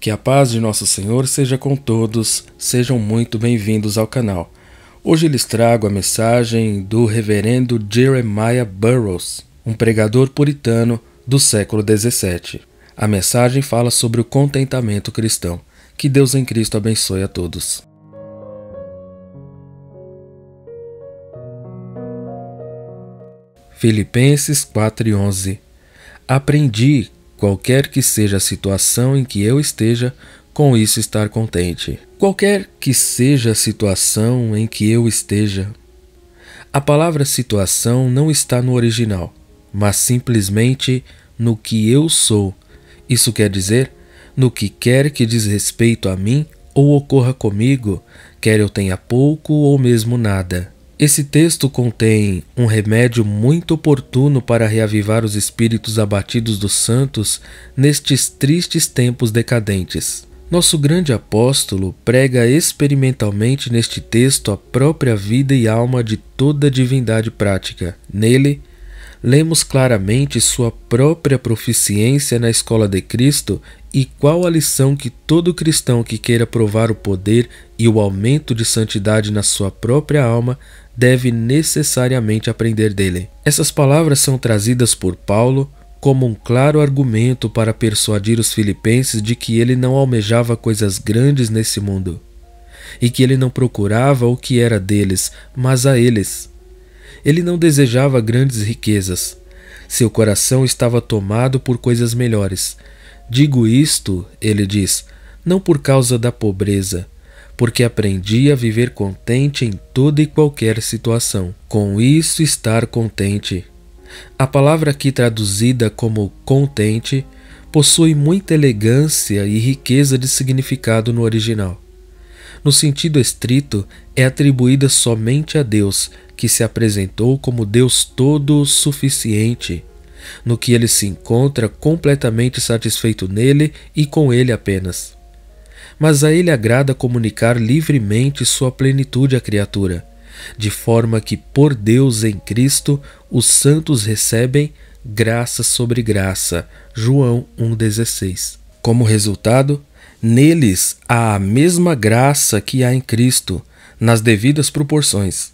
Que a paz de nosso Senhor seja com todos, sejam muito bem-vindos ao canal. Hoje lhes trago a mensagem do reverendo Jeremiah Burroughs, um pregador puritano do século 17. A mensagem fala sobre o contentamento cristão. Que Deus em Cristo abençoe a todos. Filipenses 4:11 Aprendi qualquer que seja a situação em que eu esteja, com isso estar contente. Qualquer que seja a situação em que eu esteja. A palavra situação não está no original, mas simplesmente no que eu sou. Isso quer dizer no que quer que diz respeito a mim ou ocorra comigo, quer eu tenha pouco ou mesmo nada. Esse texto contém um remédio muito oportuno para reavivar os espíritos abatidos dos santos nestes tristes tempos decadentes. Nosso grande apóstolo prega experimentalmente neste texto a própria vida e alma de toda divindade prática. Nele, lemos claramente sua própria proficiência na escola de Cristo e qual a lição que todo cristão que queira provar o poder e o aumento de santidade na sua própria alma deve necessariamente aprender dele. Essas palavras são trazidas por Paulo como um claro argumento para persuadir os filipenses de que ele não almejava coisas grandes nesse mundo e que ele não procurava o que era deles, mas a eles. Ele não desejava grandes riquezas. Seu coração estava tomado por coisas melhores. Digo isto, ele diz, não por causa da pobreza, porque aprendi a viver contente em toda e qualquer situação. Com isso, estar contente. A palavra aqui traduzida como contente possui muita elegância e riqueza de significado no original. No sentido estrito, é atribuída somente a Deus, que se apresentou como Deus todo-suficiente, no que ele se encontra completamente satisfeito nele e com ele apenas mas a ele agrada comunicar livremente sua plenitude à criatura, de forma que por Deus em Cristo os santos recebem graça sobre graça. João 1:16. Como resultado, neles há a mesma graça que há em Cristo, nas devidas proporções.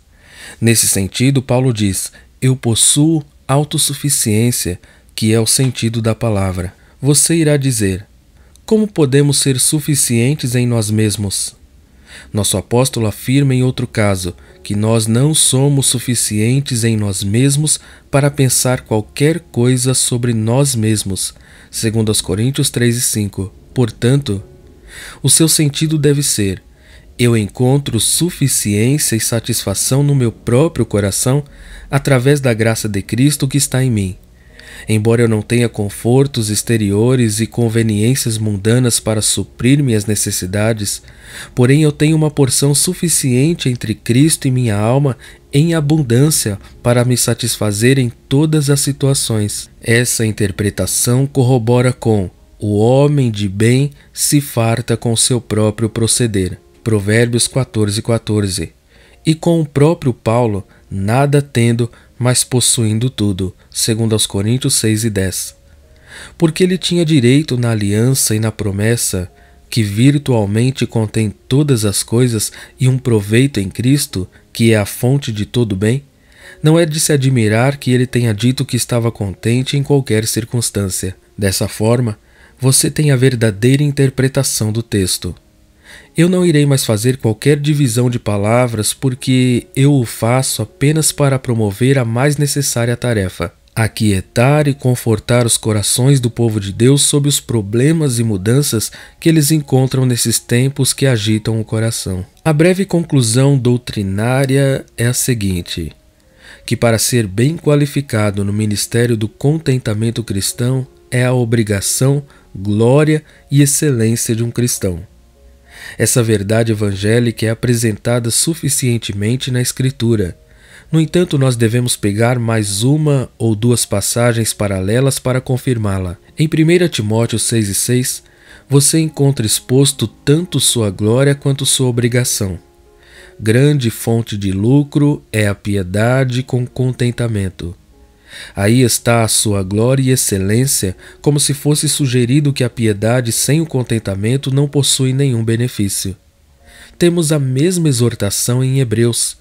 Nesse sentido, Paulo diz: Eu possuo autossuficiência, que é o sentido da palavra. Você irá dizer: como podemos ser suficientes em nós mesmos? Nosso apóstolo afirma em outro caso que nós não somos suficientes em nós mesmos para pensar qualquer coisa sobre nós mesmos, segundo os Coríntios 3 e 5. Portanto, o seu sentido deve ser: eu encontro suficiência e satisfação no meu próprio coração através da graça de Cristo que está em mim. Embora eu não tenha confortos exteriores e conveniências mundanas para suprir minhas necessidades, porém eu tenho uma porção suficiente entre Cristo e minha alma em abundância para me satisfazer em todas as situações. Essa interpretação corrobora com o homem de bem se farta com seu próprio proceder. Provérbios 14, 14. E com o próprio Paulo, nada tendo, mas possuindo tudo, segundo aos Coríntios 6 e 10. Porque ele tinha direito na aliança e na promessa, que virtualmente contém todas as coisas e um proveito em Cristo, que é a fonte de todo bem, não é de se admirar que ele tenha dito que estava contente em qualquer circunstância. Dessa forma, você tem a verdadeira interpretação do texto. Eu não irei mais fazer qualquer divisão de palavras porque eu o faço apenas para promover a mais necessária tarefa, aquietar e confortar os corações do povo de Deus sobre os problemas e mudanças que eles encontram nesses tempos que agitam o coração. A breve conclusão doutrinária é a seguinte: que para ser bem qualificado no ministério do contentamento cristão é a obrigação, glória e excelência de um cristão. Essa verdade evangélica é apresentada suficientemente na Escritura. No entanto, nós devemos pegar mais uma ou duas passagens paralelas para confirmá-la. Em 1 Timóteo 6,6, você encontra exposto tanto sua glória quanto sua obrigação. Grande fonte de lucro é a piedade com contentamento. Aí está a sua glória e excelência, como se fosse sugerido que a piedade sem o contentamento não possui nenhum benefício. Temos a mesma exortação em Hebreus: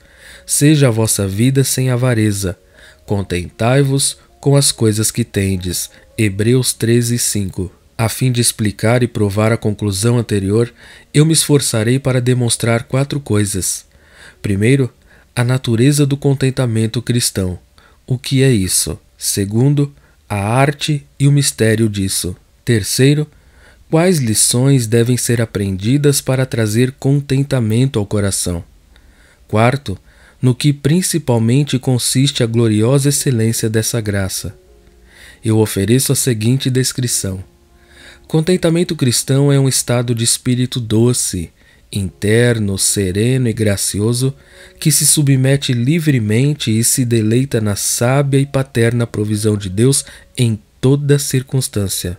Seja a vossa vida sem avareza, contentai-vos com as coisas que tendes. Hebreus 13, 5. A fim de explicar e provar a conclusão anterior, eu me esforçarei para demonstrar quatro coisas. Primeiro, a natureza do contentamento cristão o que é isso. Segundo, a arte e o mistério disso. Terceiro, quais lições devem ser aprendidas para trazer contentamento ao coração. Quarto, no que principalmente consiste a gloriosa excelência dessa graça. Eu ofereço a seguinte descrição: Contentamento cristão é um estado de espírito doce, interno, sereno e gracioso, que se submete livremente e se deleita na sábia e paterna provisão de Deus em toda circunstância.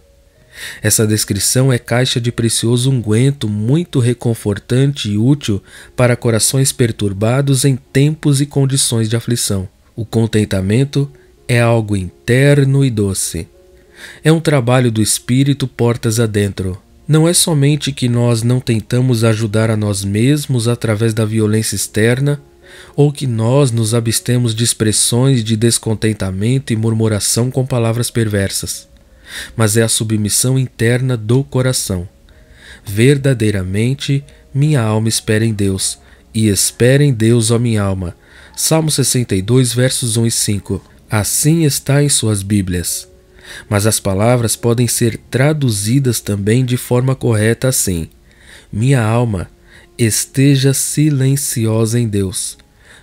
Essa descrição é caixa de precioso unguento muito reconfortante e útil para corações perturbados em tempos e condições de aflição. O contentamento é algo interno e doce. É um trabalho do espírito portas adentro. Não é somente que nós não tentamos ajudar a nós mesmos através da violência externa, ou que nós nos abstemos de expressões de descontentamento e murmuração com palavras perversas, mas é a submissão interna do coração. Verdadeiramente, minha alma espera em Deus, e espera em Deus, ó minha alma. Salmo 62, versos 1 e 5. Assim está em suas Bíblias. Mas as palavras podem ser traduzidas também de forma correta assim: Minha alma, esteja silenciosa em Deus.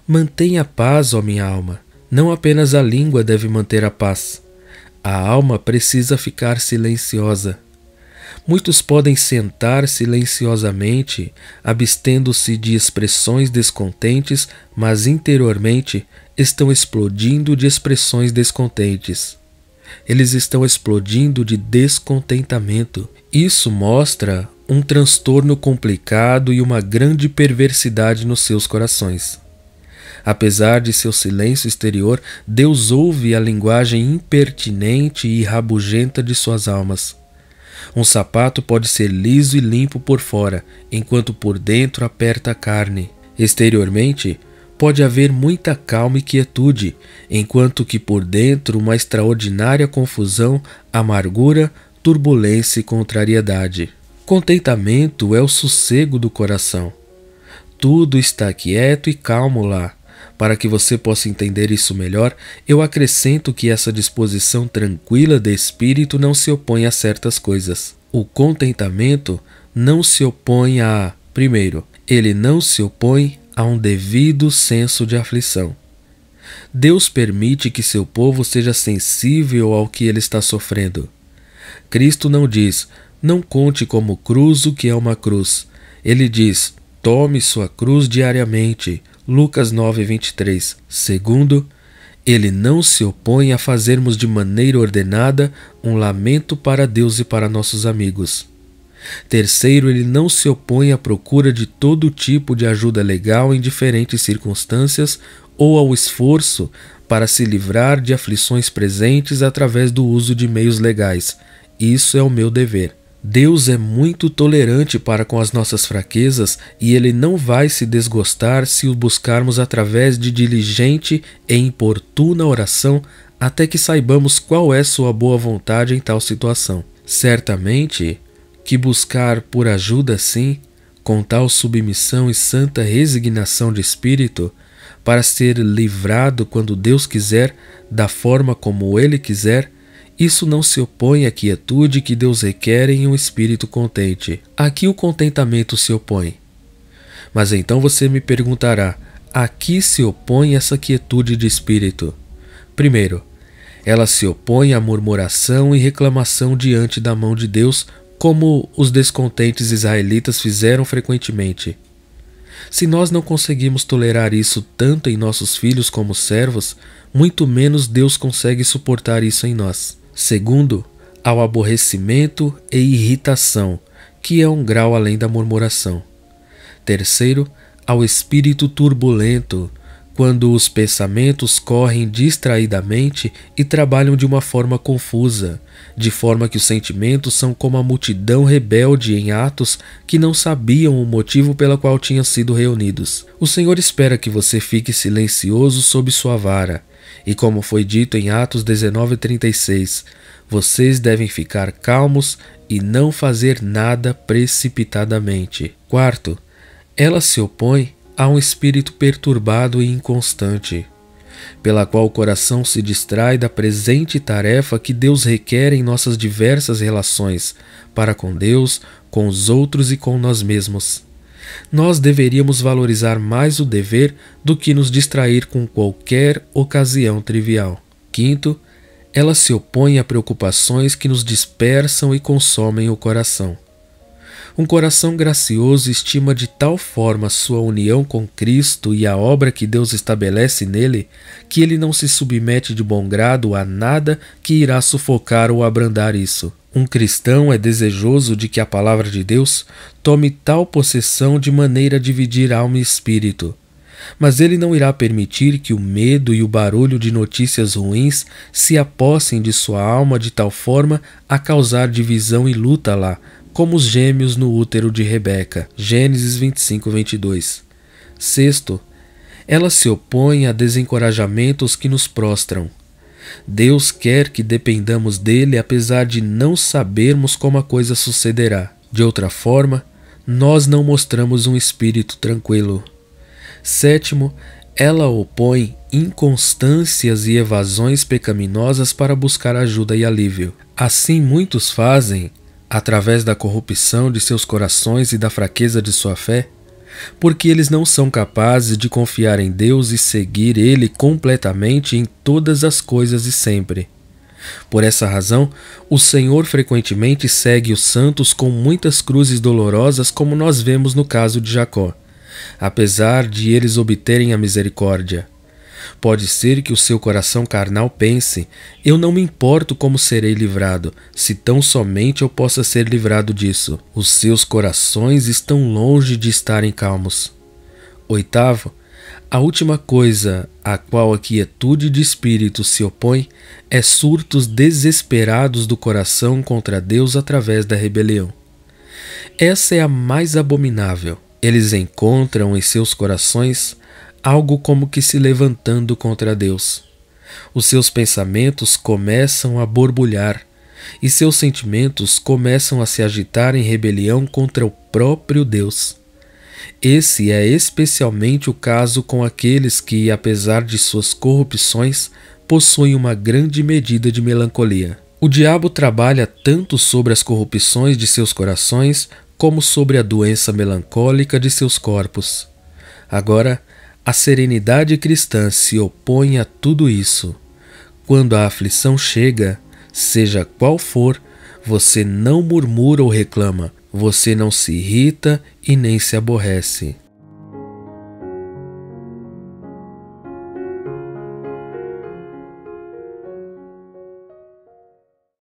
Mantenha paz, ó minha alma. Não apenas a língua deve manter a paz. A alma precisa ficar silenciosa. Muitos podem sentar silenciosamente, abstendo-se de expressões descontentes, mas interiormente estão explodindo de expressões descontentes eles estão explodindo de descontentamento. Isso mostra um transtorno complicado e uma grande perversidade nos seus corações. Apesar de seu silêncio exterior, Deus ouve a linguagem impertinente e rabugenta de suas almas. Um sapato pode ser liso e limpo por fora, enquanto por dentro aperta a carne. Exteriormente, pode haver muita calma e quietude, enquanto que por dentro uma extraordinária confusão, amargura, turbulência e contrariedade. Contentamento é o sossego do coração. Tudo está quieto e calmo lá. Para que você possa entender isso melhor, eu acrescento que essa disposição tranquila de espírito não se opõe a certas coisas. O contentamento não se opõe a. Primeiro, ele não se opõe a um devido senso de aflição. Deus permite que seu povo seja sensível ao que ele está sofrendo. Cristo não diz, não conte como cruz o que é uma cruz. Ele diz, tome sua cruz diariamente. Lucas 9, 23. Segundo, ele não se opõe a fazermos de maneira ordenada um lamento para Deus e para nossos amigos. Terceiro, ele não se opõe à procura de todo tipo de ajuda legal em diferentes circunstâncias ou ao esforço para se livrar de aflições presentes através do uso de meios legais. Isso é o meu dever. Deus é muito tolerante para com as nossas fraquezas e ele não vai se desgostar se o buscarmos através de diligente e importuna oração até que saibamos qual é sua boa vontade em tal situação. Certamente, que buscar por ajuda sim, com tal submissão e santa resignação de espírito, para ser livrado quando Deus quiser, da forma como Ele quiser, isso não se opõe à quietude que Deus requer em um espírito contente. Aqui o contentamento se opõe. Mas então você me perguntará: a que se opõe essa quietude de espírito? Primeiro, ela se opõe à murmuração e reclamação diante da mão de Deus como os descontentes israelitas fizeram frequentemente. Se nós não conseguimos tolerar isso tanto em nossos filhos como servos, muito menos Deus consegue suportar isso em nós. Segundo, ao aborrecimento e irritação, que é um grau além da murmuração. Terceiro, ao espírito turbulento, quando os pensamentos correm distraidamente e trabalham de uma forma confusa, de forma que os sentimentos são como a multidão rebelde em atos que não sabiam o motivo pelo qual tinham sido reunidos. O Senhor espera que você fique silencioso sob sua vara, e como foi dito em Atos 19:36, vocês devem ficar calmos e não fazer nada precipitadamente. Quarto, ela se opõe há um espírito perturbado e inconstante, pela qual o coração se distrai da presente tarefa que Deus requer em nossas diversas relações para com Deus, com os outros e com nós mesmos. Nós deveríamos valorizar mais o dever do que nos distrair com qualquer ocasião trivial. Quinto, ela se opõe a preocupações que nos dispersam e consomem o coração. Um coração gracioso estima de tal forma sua união com Cristo e a obra que Deus estabelece nele, que ele não se submete de bom grado a nada que irá sufocar ou abrandar isso. Um cristão é desejoso de que a palavra de Deus tome tal possessão de maneira a dividir alma e espírito. Mas ele não irá permitir que o medo e o barulho de notícias ruins se apossem de sua alma de tal forma a causar divisão e luta lá, como os gêmeos no útero de Rebeca. Gênesis 25, 22. Sexto, ela se opõe a desencorajamentos que nos prostram. Deus quer que dependamos dele apesar de não sabermos como a coisa sucederá. De outra forma, nós não mostramos um espírito tranquilo. Sétimo, ela opõe inconstâncias e evasões pecaminosas para buscar ajuda e alívio. Assim muitos fazem através da corrupção de seus corações e da fraqueza de sua fé? Porque eles não são capazes de confiar em Deus e seguir Ele completamente em todas as coisas e sempre. Por essa razão, o Senhor frequentemente segue os santos com muitas cruzes dolorosas, como nós vemos no caso de Jacó, apesar de eles obterem a misericórdia. Pode ser que o seu coração carnal pense: eu não me importo como serei livrado, se tão somente eu possa ser livrado disso. Os seus corações estão longe de estarem calmos. Oitavo, a última coisa a qual a quietude de espírito se opõe é surtos desesperados do coração contra Deus através da rebelião. Essa é a mais abominável. Eles encontram em seus corações algo como que se levantando contra Deus. Os seus pensamentos começam a borbulhar e seus sentimentos começam a se agitar em rebelião contra o próprio Deus. Esse é especialmente o caso com aqueles que, apesar de suas corrupções, possuem uma grande medida de melancolia. O diabo trabalha tanto sobre as corrupções de seus corações como sobre a doença melancólica de seus corpos. Agora, a serenidade cristã se opõe a tudo isso. Quando a aflição chega, seja qual for, você não murmura ou reclama, você não se irrita e nem se aborrece.